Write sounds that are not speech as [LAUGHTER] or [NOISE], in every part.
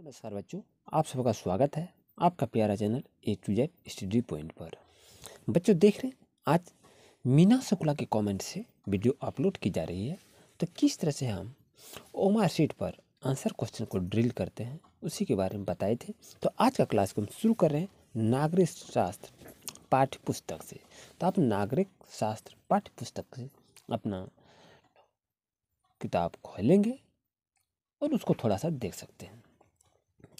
नमस्कार बच्चों आप सबका स्वागत है आपका प्यारा channel A to Z study point पर बच्चों देख रहे हैं आज मीना शुक्ला के कमेंट से वीडियो अपलोड की जा रही है तो किस तरह से हम ओमार सीट पर आंसर क्वेश्चन को ड्रिल करते हैं उसी के बारे में बताए थे तो आज का क्लास को हम शुरू कर रहे हैं नागरिक शास्त्र पाठ्य पुस्तक से तो आप नागरिक शास्त्र पाठ्य पुस्तक से अपना किताब खोलेंगे और उसको थोड़ा सा देख सकते हैं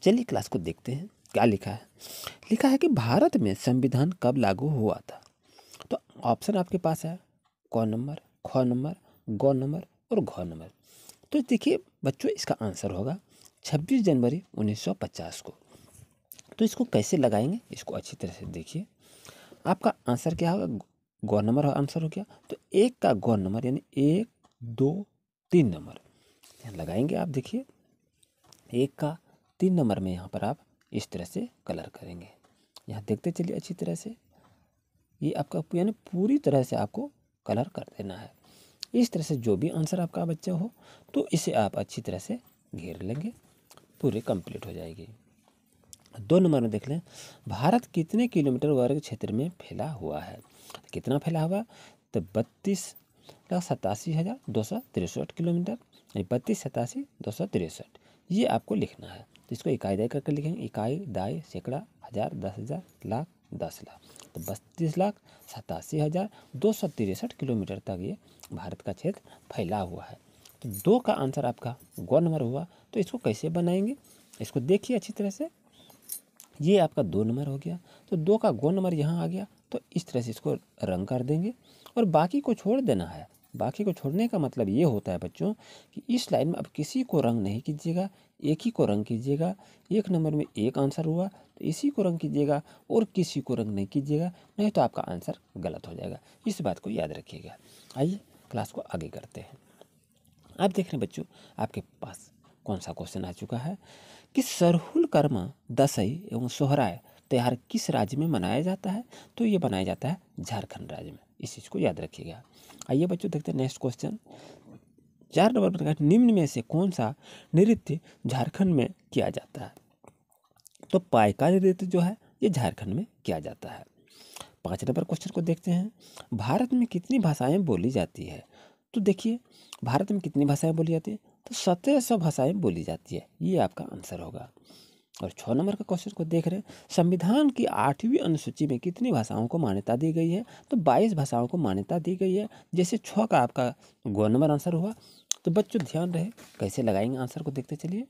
चलिए क्लास को देखते हैं क्या लिखा है लिखा है कि भारत में संविधान कब लागू हुआ था तो ऑप्शन आपके पास है क नंबर ख नंबर ग नंबर और घ नंबर तो देखिए बच्चों इसका आंसर होगा 26 जनवरी 1950 को तो इसको कैसे लगाएंगे इसको अच्छी तरह से देखिए आपका आंसर क्या होगा गौ नंबर आंसर हो गया तो एक का गौ नंबर यानी एक दो तीन नंबर लगाएंगे आप देखिए एक का तीन नंबर में यहाँ पर आप इस तरह से कलर करेंगे यहाँ देखते चलिए अच्छी तरह से ये आपका यानी पूरी तरह से आपको कलर कर देना है इस तरह से जो भी आंसर आपका बच्चा हो तो इसे आप अच्छी तरह से घेर लेंगे पूरी कंप्लीट हो जाएगी दो नंबर में देख लें भारत कितने किलोमीटर वर्ग क्षेत्र में फैला हुआ है कितना फैला हुआ तो बत्तीस लाख सतासी हज़ार दो सौ तिरसठ किलोमीटर यानी बत्तीस सतासी दो सौ तिरसठ ये आपको लिखना है तो इसको इकाई दाई करके लिखेंगे इकाई दाई सैकड़ा हज़ार दस हज़ार लाख दस लाख तो बत्तीस लाख सतासी हज़ार दो सौ तिरसठ किलोमीटर तक ये भारत का क्षेत्र फैला हुआ है तो दो का आंसर आपका गौ नंबर हुआ तो इसको कैसे बनाएंगे इसको देखिए अच्छी तरह से ये आपका दो नंबर हो गया तो दो का गौ नंबर यहाँ आ गया तो इस तरह से इसको रंग कर देंगे और बाकी को छोड़ देना है बाकी को छोड़ने का मतलब ये होता है बच्चों कि इस लाइन में अब किसी को रंग नहीं कीजिएगा एक ही को रंग कीजिएगा एक नंबर में एक आंसर हुआ तो इसी को रंग कीजिएगा और किसी को रंग नहीं कीजिएगा नहीं तो आपका आंसर गलत हो जाएगा इस बात को याद रखिएगा आइए क्लास को आगे करते हैं आप देख रहे हैं बच्चों आपके पास कौन सा क्वेश्चन आ चुका है कि सरहुल कर्मा दसई एवं सोहराय त्यौहार किस राज्य में मनाया जाता है तो ये मनाया जाता है झारखंड राज्य में इस चीज़ को याद रखिएगा आइए बच्चों देखते हैं नेक्स्ट क्वेश्चन चार नंबर पर निम्न में से कौन सा नृत्य झारखंड में किया जाता है तो पायका नृत्य जो है ये झारखंड में किया जाता है पाँच नंबर क्वेश्चन को देखते हैं भारत में कितनी भाषाएं बोली जाती है तो देखिए भारत में कितनी भाषाएं बोली जाती है तो सत्रह सौ भाषाएं बोली जाती है ये आपका आंसर होगा और छः नंबर का क्वेश्चन को देख रहे हैं संविधान की आठवीं अनुसूची में कितनी भाषाओं को मान्यता दी गई है तो बाईस भाषाओं को मान्यता दी गई है जैसे छः का आपका गो नंबर आंसर हुआ तो बच्चों ध्यान रहे कैसे लगाएंगे आंसर को देखते चलिए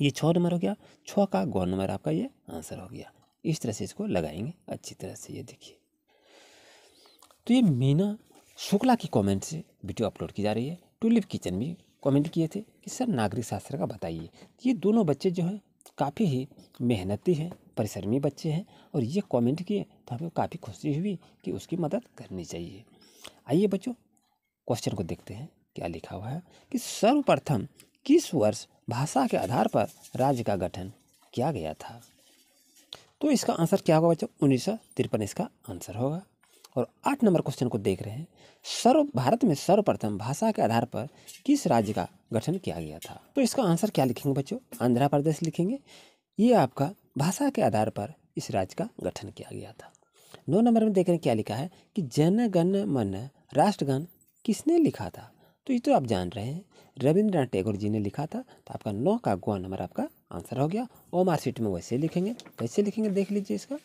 ये छः नंबर हो गया छः का गौ नंबर आपका ये आंसर हो गया इस तरह से इसको लगाएंगे अच्छी तरह से ये देखिए तो ये मीना शुक्ला की कमेंट से वीडियो अपलोड की जा रही है टूलिप किचन भी कमेंट किए थे कि सर नागरिक शास्त्र का बताइए तो ये दोनों बच्चे जो हैं काफ़ी ही मेहनती है परिश्रमी बच्चे हैं और ये कमेंट किए तो हमें काफ़ी खुशी हुई कि उसकी मदद करनी चाहिए आइए बच्चों क्वेश्चन को देखते हैं क्या लिखा हुआ है कि सर्वप्रथम किस वर्ष भाषा के आधार पर राज्य का गठन किया गया था तो इसका आंसर क्या होगा बच्चों उन्नीस सौ तिरपन इसका आंसर होगा और आठ नंबर क्वेश्चन को देख रहे हैं सर्व भारत में सर्वप्रथम भाषा के आधार पर किस राज्य का गठन किया गया था तो इसका आंसर क्या लिखेंगे बच्चों आंध्र प्रदेश लिखेंगे ये आपका भाषा के आधार पर इस राज्य का गठन किया गया था नौ नंबर में देख रहे हैं क्या लिखा है कि जनगण मन राष्ट्रगण किसने लिखा था तो ये तो आप जान रहे हैं रविंद्रनाथ टैगोर जी ने लिखा था तो आपका नौ का गोवा नंबर आपका आंसर हो गया ओम आर सीट में वैसे लिखेंगे वैसे लिखेंगे देख लीजिए इसका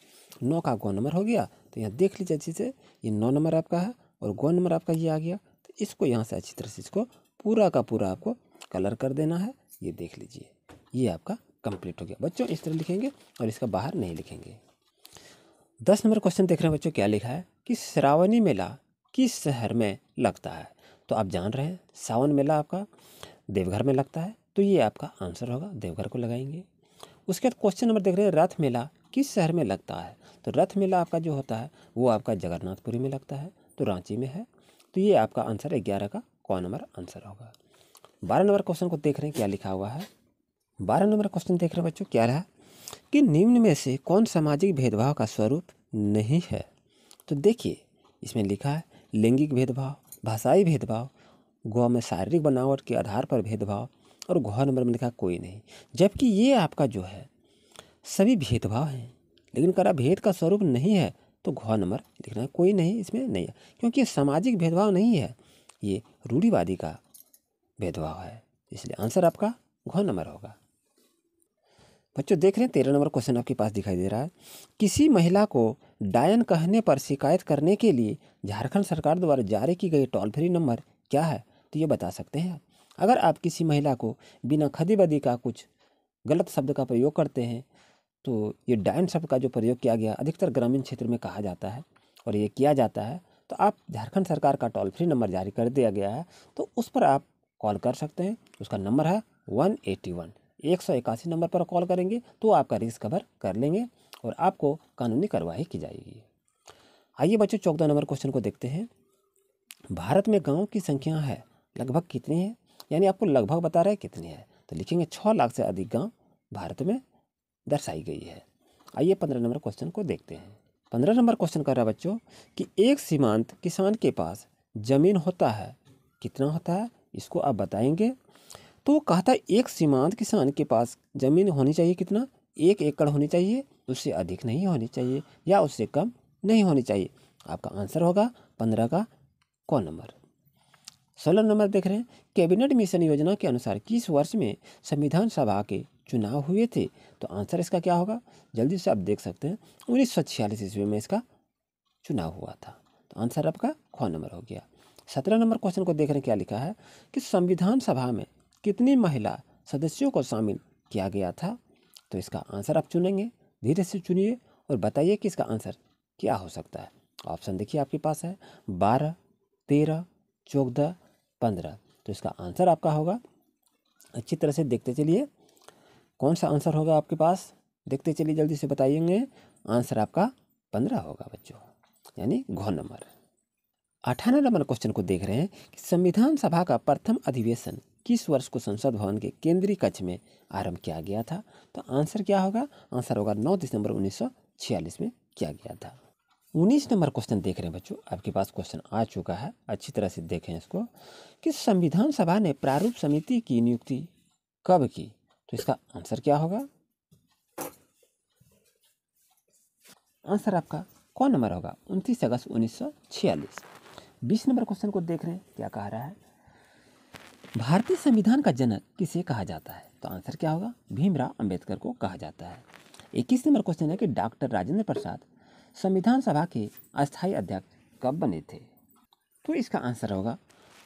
नौ का गुआ नंबर हो गया तो यहाँ देख लीजिए अच्छे से ये नौ नंबर आपका है और गो नंबर आपका ये आ गया तो इसको यहाँ से अच्छी तरह से इसको पूरा का पूरा आपको कलर कर देना है ये देख लीजिए ये आपका कंप्लीट हो गया बच्चों इस तरह लिखेंगे और इसका बाहर नहीं लिखेंगे दस नंबर क्वेश्चन देख रहे हैं बच्चों क्या लिखा है कि श्रावणी मेला किस शहर में लगता है तो आप जान रहे हैं सावन मेला आपका देवघर में लगता है तो ये आपका आंसर होगा देवघर को लगाएंगे उसके बाद क्वेश्चन नंबर देख रहे हैं रथ मेला किस शहर में लगता है तो रथ मेला आपका जो होता है वो आपका जगन्नाथपुरी में लगता है तो रांची में है तो ये आपका आंसर है ग्यारह का कौन नंबर आंसर होगा बारह नंबर क्वेश्चन को देख रहे हैं क्या लिखा हुआ है बारह नंबर क्वेश्चन देख रहे हैं बच्चों क्या रहा कि निम्न में से कौन सामाजिक भेदभाव का स्वरूप नहीं है तो देखिए इसमें लिखा है लैंगिक भेदभाव भाषाई भेदभाव गोवा में शारीरिक बनावट के आधार पर भेदभाव और गोवा नंबर में लिखा कोई नहीं जबकि ये आपका जो है सभी भेदभाव हैं लेकिन अगर भेद का स्वरूप नहीं है तो घ नंबर लिखना है कोई नहीं इसमें नहीं है क्योंकि सामाजिक भेदभाव नहीं है ये रूढ़ीवादी का भेदभाव है इसलिए आंसर आपका घ नंबर होगा बच्चों देख रहे हैं तेरह नंबर क्वेश्चन आपके पास दिखाई दे रहा है किसी महिला को डायन कहने पर शिकायत करने के लिए झारखंड सरकार द्वारा जारी की गई टोल फ्री नंबर क्या है तो ये बता सकते हैं अगर आप किसी महिला को बिना खदी बदी का कुछ गलत शब्द का प्रयोग करते हैं तो ये डायन शब्द का जो प्रयोग किया गया अधिकतर ग्रामीण क्षेत्र में कहा जाता है और ये किया जाता है तो आप झारखंड सरकार का टोल फ्री नंबर जारी कर दिया गया है तो उस पर आप कॉल कर सकते हैं उसका नंबर है वन एटी वन एक सौ इक्यासी नंबर पर कॉल करेंगे तो आपका रिस्क कवर कर लेंगे और आपको कानूनी कार्रवाई की जाएगी आइए बच्चों चौदह नंबर क्वेश्चन को देखते हैं भारत में गाँव की संख्या है लगभग कितनी है यानी आपको लगभग बता रहे हैं कितनी है तो लिखेंगे छः लाख से अधिक गाँव भारत में दर्शाई गई है आइए पंद्रह नंबर क्वेश्चन को देखते हैं पंद्रह नंबर क्वेश्चन कर रहा है बच्चों कि एक सीमांत किसान के पास ज़मीन होता है कितना होता है इसको आप बताएंगे तो वो कहता है एक सीमांत किसान के पास ज़मीन होनी चाहिए कितना एक एकड़ होनी चाहिए उससे अधिक नहीं होनी चाहिए या उससे कम नहीं होनी चाहिए आपका आंसर होगा पंद्रह का कौन नंबर सोलह नंबर देख रहे हैं कैबिनेट मिशन योजना के अनुसार किस वर्ष में संविधान सभा के चुनाव हुए थे तो आंसर इसका क्या होगा जल्दी से आप देख सकते हैं उन्नीस सौ छियालीस ईस्वी में इसका चुनाव हुआ था तो आंसर आपका ख नंबर हो गया सत्रह नंबर क्वेश्चन को देख रहे क्या लिखा है कि संविधान सभा में कितनी महिला सदस्यों को शामिल किया गया था तो इसका आंसर आप चुनेंगे धीरे से चुनिए और बताइए कि इसका आंसर क्या हो सकता है ऑप्शन देखिए आपके पास है बारह तेरह चौदह पंद्रह तो इसका आंसर आपका होगा अच्छी तरह से देखते चलिए कौन सा आंसर होगा आपके पास देखते चलिए जल्दी से बताइएंगे आंसर आपका पंद्रह होगा बच्चों यानी घो नंबर अठारह नंबर क्वेश्चन को देख रहे हैं कि संविधान सभा का प्रथम अधिवेशन किस वर्ष को संसद भवन के केंद्रीय कक्ष में आरंभ किया गया था तो आंसर क्या होगा आंसर होगा नौ दिसंबर उन्नीस में किया गया था उन्नीस नंबर क्वेश्चन देख रहे हैं बच्चों आपके पास क्वेश्चन आ चुका है अच्छी तरह से देखें इसको कि संविधान सभा ने प्रारूप समिति की नियुक्ति कब की तो इसका आंसर क्या होगा आंसर आपका कौन नंबर होगा उनतीस अगस्त उन्नीस सौ छियालीस बीस नंबर क्वेश्चन को देख रहे हैं क्या कह रहा है भारतीय संविधान का जनक किसे कहा जाता है तो आंसर क्या होगा भीमराव अंबेडकर को कहा जाता है इक्कीस नंबर क्वेश्चन है कि डॉक्टर राजेंद्र प्रसाद संविधान सभा के अस्थायी अध्यक्ष कब बने थे तो इसका आंसर होगा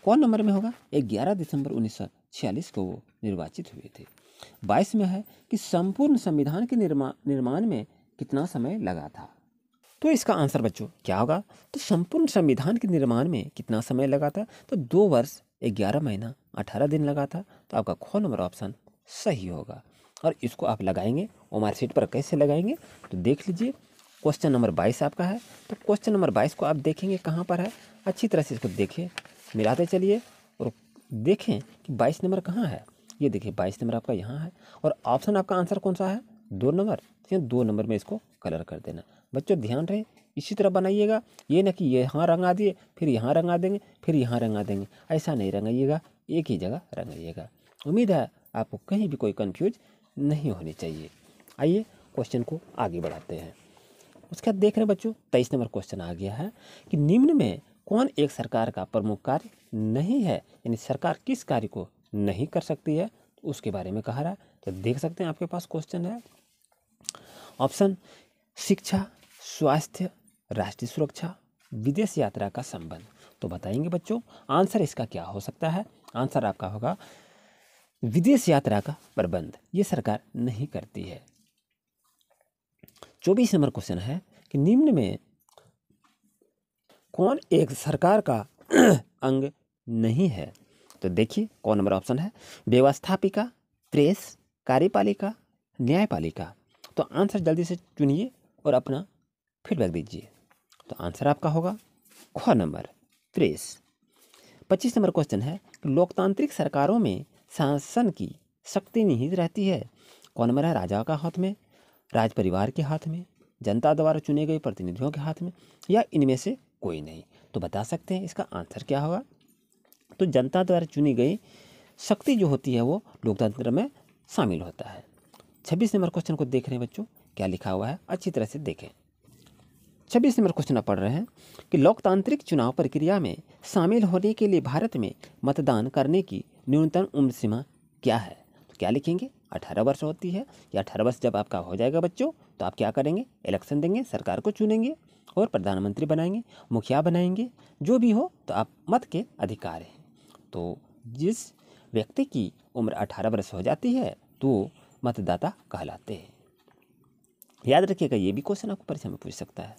कौन नंबर में होगा ग्यारह दिसंबर उन्नीस को वो निर्वाचित हुए थे बाईस में है कि संपूर्ण संविधान के निर्मा निर्माण में कितना समय लगा था तो इसका आंसर बच्चों क्या होगा तो संपूर्ण संविधान के निर्माण में कितना समय लगा था तो दो वर्ष ग्यारह महीना अठारह दिन लगा था तो आपका खो नंबर ऑप्शन सही होगा और इसको आप लगाएंगे ओमार सीट पर कैसे लगाएंगे तो देख लीजिए क्वेश्चन नंबर बाईस आपका है तो क्वेश्चन नंबर बाईस को आप देखेंगे कहाँ पर है अच्छी तरह से इसको देखें मिलाते चलिए और देखें कि बाईस नंबर कहाँ है ये देखिए बाईस नंबर आपका यहाँ है और ऑप्शन आपका आंसर कौन सा है दो नंबर या तो दो नंबर में इसको कलर कर देना बच्चों ध्यान रहे इसी तरह बनाइएगा ये ना कि यहाँ रंगा दिए फिर यहाँ रंगा देंगे फिर यहाँ रंगा देंगे ऐसा नहीं रंगाइएगा एक ही जगह रंगाइएगा उम्मीद है आपको कहीं भी कोई कन्फ्यूज नहीं होनी चाहिए आइए क्वेश्चन को आगे बढ़ाते हैं उसके बाद देख रहे हैं बच्चों तेईस नंबर क्वेश्चन आ गया है कि निम्न में कौन एक सरकार का प्रमुख कार्य नहीं है यानी सरकार किस कार्य को नहीं कर सकती है तो उसके बारे में कहा रहा है तो देख सकते हैं आपके पास क्वेश्चन है ऑप्शन शिक्षा स्वास्थ्य राष्ट्रीय सुरक्षा विदेश यात्रा का संबंध तो बताएंगे बच्चों आंसर इसका क्या हो सकता है आंसर आपका होगा विदेश यात्रा का प्रबंध ये सरकार नहीं करती है चौबीस नंबर क्वेश्चन है कि निम्न में कौन एक सरकार का [CLEARS THROAT] अंग नहीं है तो देखिए कौन नंबर ऑप्शन है व्यवस्थापिका प्रेस कार्यपालिका न्यायपालिका तो आंसर जल्दी से चुनिए और अपना फीडबैक दीजिए तो आंसर आपका होगा ख नंबर प्रेस पच्चीस नंबर क्वेश्चन है लोकतांत्रिक सरकारों में शासन की शक्ति निहित रहती है कौन नंबर है राजा का हाथ में राज परिवार के हाथ में जनता द्वारा चुने गए प्रतिनिधियों के हाथ में या इनमें से कोई नहीं तो बता सकते हैं इसका आंसर क्या होगा तो जनता द्वारा चुनी गई शक्ति जो होती है वो लोकतंत्र में शामिल होता है छब्बीस नंबर क्वेश्चन को देख रहे हैं बच्चों क्या लिखा हुआ है अच्छी तरह से देखें छब्बीस नंबर क्वेश्चन आप पढ़ रहे हैं कि लोकतांत्रिक चुनाव प्रक्रिया में शामिल होने के लिए भारत में मतदान करने की न्यूनतम उम्र सीमा क्या है तो क्या लिखेंगे अठारह वर्ष होती है या अठारह वर्ष जब आपका हो जाएगा बच्चों तो आप क्या करेंगे इलेक्शन देंगे सरकार को चुनेंगे और प्रधानमंत्री बनाएंगे मुखिया बनाएंगे जो भी हो तो आप मत के अधिकार हैं तो जिस व्यक्ति की उम्र अठारह वर्ष हो जाती है तो मतदाता कहलाते हैं याद रखिएगा ये भी क्वेश्चन आपको परीक्षा में पूछ सकता है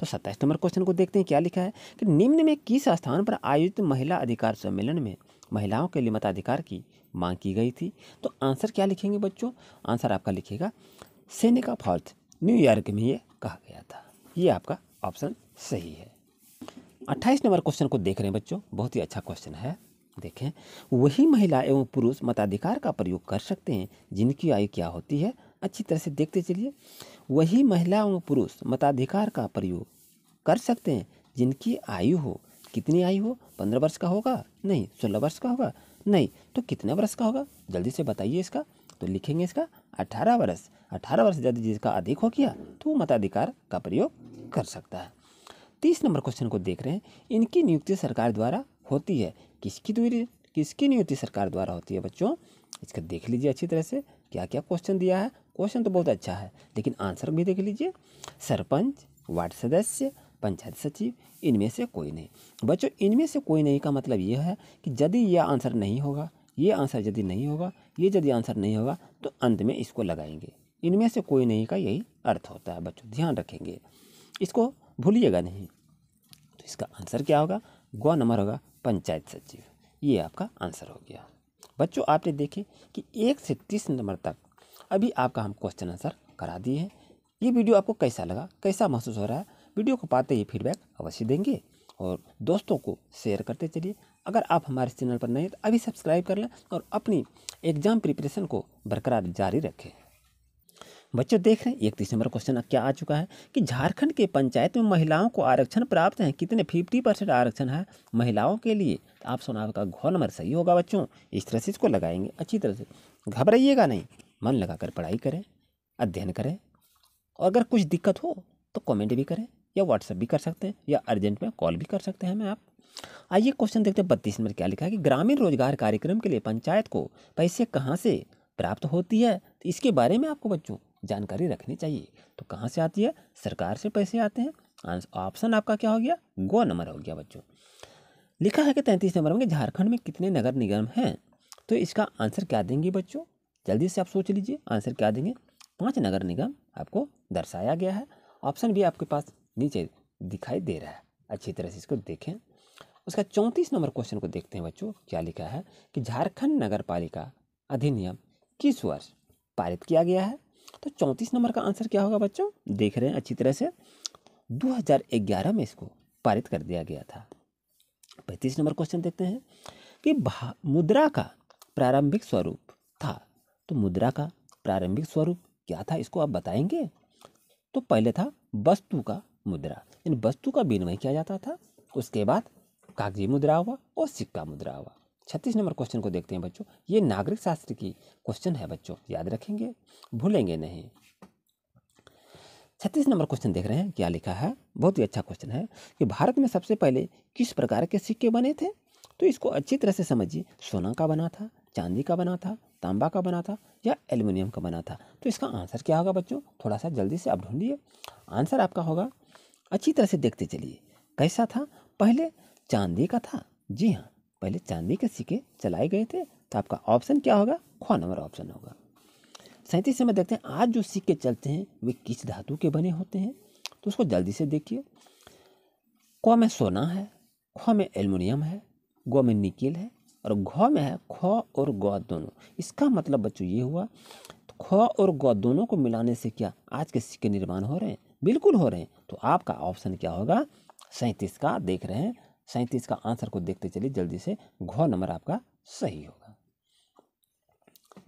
तो सत्ताईस नंबर क्वेश्चन को देखते हैं क्या लिखा है कि निम्न में किस स्थान पर आयोजित महिला अधिकार सम्मेलन में महिलाओं के लिए मताधिकार की मांग की गई थी तो आंसर क्या लिखेंगे बच्चों आंसर आपका लिखेगा सेनेका फॉल्स न्यूयॉर्क में ये कहा गया था ये आपका ऑप्शन सही है अट्ठाईस नंबर क्वेश्चन को देख रहे हैं बच्चों बहुत ही अच्छा क्वेश्चन है देखें वही महिला एवं पुरुष मताधिकार का प्रयोग कर सकते हैं जिनकी आयु क्या होती है अच्छी तरह से देखते चलिए वही महिला एवं पुरुष मताधिकार का प्रयोग कर सकते हैं जिनकी आयु हो कितनी आयु हो पंद्रह वर्ष का होगा नहीं सोलह वर्ष का होगा नहीं तो कितने वर्ष का होगा जल्दी से बताइए इसका तो लिखेंगे इसका अठारह वर्ष अठारह वर्ष यदि जिसका अधिक हो गया तो वो मताधिकार का प्रयोग कर सकता है तीस नंबर क्वेश्चन को देख रहे हैं इनकी नियुक्ति सरकार द्वारा होती है किसकी दूरी किसकी नियुक्ति सरकार द्वारा होती है बच्चों इसका देख लीजिए अच्छी तरह से क्या क्या क्वेश्चन दिया है क्वेश्चन तो बहुत अच्छा है लेकिन आंसर भी देख लीजिए सरपंच वार्ड सदस्य पंचायत सचिव इनमें से कोई नहीं बच्चों इनमें से कोई नहीं का मतलब यह है कि यदि यह आंसर नहीं होगा ये आंसर यदि नहीं होगा ये यदि आंसर नहीं होगा तो अंत में इसको लगाएंगे इनमें से कोई नहीं का यही अर्थ होता है बच्चों ध्यान रखेंगे इसको भूलिएगा नहीं तो इसका आंसर क्या होगा गौ नंबर होगा पंचायत सचिव ये आपका आंसर हो गया बच्चों आपने देखे कि एक से तीस नंबर तक अभी आपका हम क्वेश्चन आंसर करा दिए हैं ये वीडियो आपको कैसा लगा कैसा महसूस हो रहा है वीडियो को पाते ही फीडबैक अवश्य देंगे और दोस्तों को शेयर करते चलिए अगर आप हमारे चैनल पर नए हैं तो अभी सब्सक्राइब कर लें और अपनी एग्ज़ाम प्रिपरेशन को बरकरार जारी रखें बच्चों देख रहे हैं एक नंबर क्वेश्चन क्या आ चुका है कि झारखंड के पंचायत में महिलाओं को आरक्षण प्राप्त है कितने फिफ्टी परसेंट आरक्षण है महिलाओं के लिए तो सुना का घो नंबर सही होगा बच्चों इस तरह से इसको लगाएंगे अच्छी तरह से घबराइएगा नहीं मन लगाकर पढ़ाई करें अध्ययन करें और अगर कुछ दिक्कत हो तो कमेंट भी करें या व्हाट्सएप भी कर सकते हैं या अर्जेंट में कॉल भी कर सकते हैं हमें आप आइए क्वेश्चन देखते हैं बत्तीस नंबर क्या लिखा है कि ग्रामीण रोजगार कार्यक्रम के लिए पंचायत को पैसे कहाँ से प्राप्त होती है तो इसके बारे में आपको बच्चों जानकारी रखनी चाहिए तो कहाँ से आती है सरकार से पैसे आते हैं ऑप्शन आपका क्या हो गया गो नंबर हो गया बच्चों लिखा है कि तैंतीस नंबर में झारखंड में कितने नगर निगम हैं तो इसका आंसर क्या देंगे बच्चों जल्दी से आप सोच लीजिए आंसर क्या देंगे पाँच नगर निगम आपको दर्शाया गया है ऑप्शन भी आपके पास नीचे दिखाई दे रहा है अच्छी तरह से इसको देखें उसका चौंतीस नंबर क्वेश्चन को देखते हैं बच्चों क्या लिखा है कि झारखंड नगर पालिका अधिनियम किस वर्ष पारित किया गया है तो चौंतीस नंबर का आंसर क्या होगा बच्चों देख रहे हैं अच्छी तरह से 2011 में इसको पारित कर दिया गया था पैंतीस नंबर क्वेश्चन देखते हैं कि मुद्रा का प्रारंभिक स्वरूप था तो मुद्रा का प्रारंभिक स्वरूप क्या था इसको आप बताएंगे तो पहले था वस्तु का मुद्रा इन वस्तु का विनिमय किया जाता था उसके बाद कागजी मुद्रा हुआ और सिक्का मुद्रा हुआ छत्तीस नंबर क्वेश्चन को देखते हैं बच्चों ये नागरिक शास्त्र की क्वेश्चन है बच्चों याद रखेंगे भूलेंगे नहीं छत्तीस नंबर क्वेश्चन देख रहे हैं क्या लिखा है बहुत ही अच्छा क्वेश्चन है कि भारत में सबसे पहले किस प्रकार के सिक्के बने थे तो इसको अच्छी तरह से समझिए सोना का बना था चांदी का बना था तांबा का बना था या एल्युमिनियम का बना था तो इसका आंसर क्या होगा बच्चों थोड़ा सा जल्दी से आप ढूंढिए आंसर आपका होगा अच्छी तरह से देखते चलिए कैसा था पहले चांदी का था जी हाँ पहले चांदी के सिक्के चलाए गए थे तो आपका ऑप्शन क्या होगा ख नंबर ऑप्शन होगा सैंतीस में देखते हैं आज जो सिक्के चलते हैं वे किस धातु के बने होते हैं तो उसको जल्दी से देखिए क में सोना है ख में एलमिनियम है ग में निकेल है और घ में है ख और ग दोनों इसका मतलब बच्चों ये हुआ तो ख और ग दोनों को मिलाने से क्या आज के सिक्के निर्माण हो रहे हैं बिल्कुल हो रहे हैं तो आपका ऑप्शन क्या होगा सैंतीस का देख रहे हैं सैंतीस का आंसर को देखते चलिए जल्दी से घ नंबर आपका सही होगा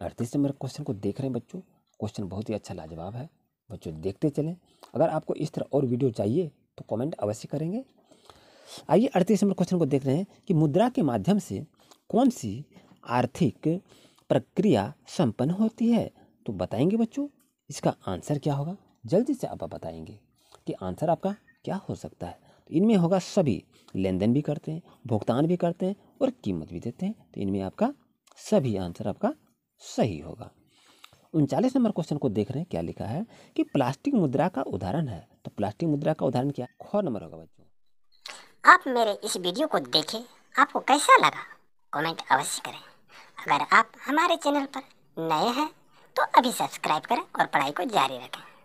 अड़तीस नंबर क्वेश्चन को देख रहे हैं बच्चों क्वेश्चन बहुत ही अच्छा लाजवाब है बच्चों देखते चलें अगर आपको इस तरह और वीडियो चाहिए तो कमेंट अवश्य करेंगे आइए अड़तीस नंबर क्वेश्चन को देख रहे हैं कि मुद्रा के माध्यम से कौन सी आर्थिक प्रक्रिया संपन्न होती है तो बताएंगे बच्चों इसका आंसर क्या होगा जल्दी से आप बताएंगे कि आंसर आपका क्या हो सकता है इनमें होगा सभी लेन देन भी करते हैं भुगतान भी करते हैं और कीमत भी देते हैं तो इनमें आपका सभी आंसर आपका सही होगा उनचालीस नंबर क्वेश्चन को देख रहे हैं क्या लिखा है कि प्लास्टिक मुद्रा का उदाहरण है तो प्लास्टिक मुद्रा का उदाहरण क्या ख नंबर होगा बच्चों आप मेरे इस वीडियो को देखें आपको कैसा लगा कमेंट अवश्य करें अगर आप हमारे चैनल पर नए हैं तो अभी सब्सक्राइब करें और पढ़ाई को जारी रखें